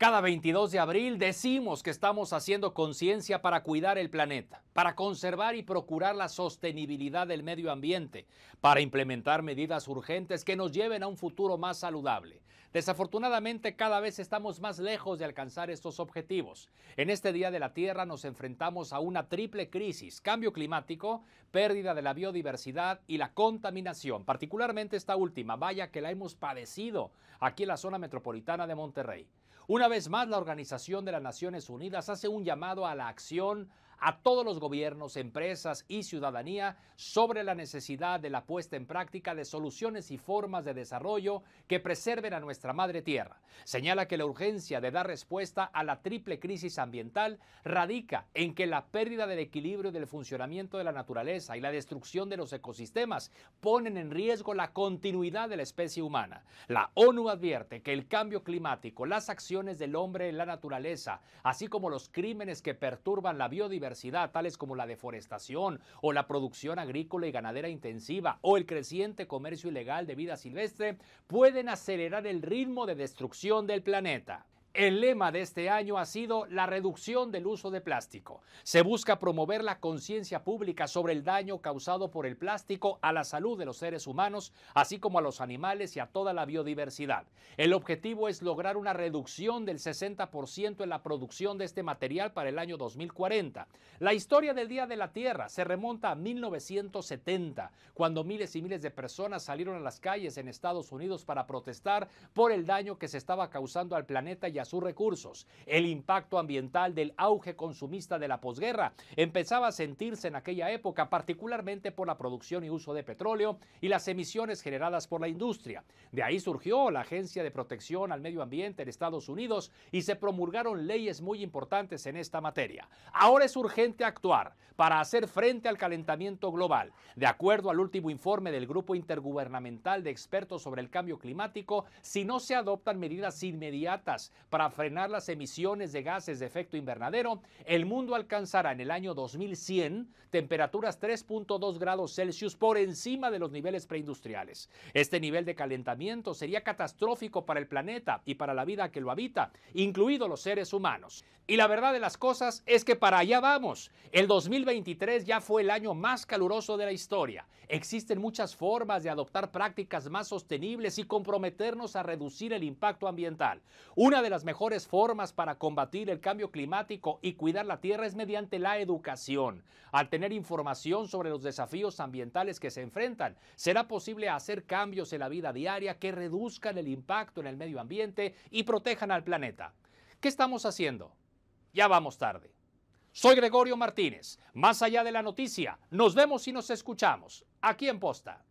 Cada 22 de abril decimos que estamos haciendo conciencia para cuidar el planeta, para conservar y procurar la sostenibilidad del medio ambiente, para implementar medidas urgentes que nos lleven a un futuro más saludable. Desafortunadamente cada vez estamos más lejos de alcanzar estos objetivos. En este Día de la Tierra nos enfrentamos a una triple crisis, cambio climático, pérdida de la biodiversidad y la contaminación, particularmente esta última, vaya que la hemos padecido aquí en la zona metropolitana de Monterrey. Una vez más, la Organización de las Naciones Unidas hace un llamado a la acción a todos los gobiernos, empresas y ciudadanía sobre la necesidad de la puesta en práctica de soluciones y formas de desarrollo que preserven a nuestra madre tierra. Señala que la urgencia de dar respuesta a la triple crisis ambiental radica en que la pérdida del equilibrio del funcionamiento de la naturaleza y la destrucción de los ecosistemas ponen en riesgo la continuidad de la especie humana. La ONU advierte que el cambio climático, las acciones del hombre en la naturaleza, así como los crímenes que perturban la biodiversidad, tales como la deforestación o la producción agrícola y ganadera intensiva o el creciente comercio ilegal de vida silvestre, pueden acelerar el ritmo de destrucción del planeta. El lema de este año ha sido la reducción del uso de plástico. Se busca promover la conciencia pública sobre el daño causado por el plástico a la salud de los seres humanos, así como a los animales y a toda la biodiversidad. El objetivo es lograr una reducción del 60% en la producción de este material para el año 2040. La historia del Día de la Tierra se remonta a 1970, cuando miles y miles de personas salieron a las calles en Estados Unidos para protestar por el daño que se estaba causando al planeta y sus recursos. El impacto ambiental del auge consumista de la posguerra empezaba a sentirse en aquella época, particularmente por la producción y uso de petróleo y las emisiones generadas por la industria. De ahí surgió la Agencia de Protección al Medio Ambiente en Estados Unidos y se promulgaron leyes muy importantes en esta materia. Ahora es urgente actuar para hacer frente al calentamiento global. De acuerdo al último informe del Grupo Intergubernamental de Expertos sobre el Cambio Climático, si no se adoptan medidas inmediatas para frenar las emisiones de gases de efecto invernadero, el mundo alcanzará en el año 2100 temperaturas 3.2 grados Celsius por encima de los niveles preindustriales. Este nivel de calentamiento sería catastrófico para el planeta y para la vida que lo habita, incluidos los seres humanos. Y la verdad de las cosas es que para allá vamos. El 2023 ya fue el año más caluroso de la historia. Existen muchas formas de adoptar prácticas más sostenibles y comprometernos a reducir el impacto ambiental. Una de las las mejores formas para combatir el cambio climático y cuidar la tierra es mediante la educación. Al tener información sobre los desafíos ambientales que se enfrentan, será posible hacer cambios en la vida diaria que reduzcan el impacto en el medio ambiente y protejan al planeta. ¿Qué estamos haciendo? Ya vamos tarde. Soy Gregorio Martínez. Más allá de la noticia, nos vemos y nos escuchamos. Aquí en Posta.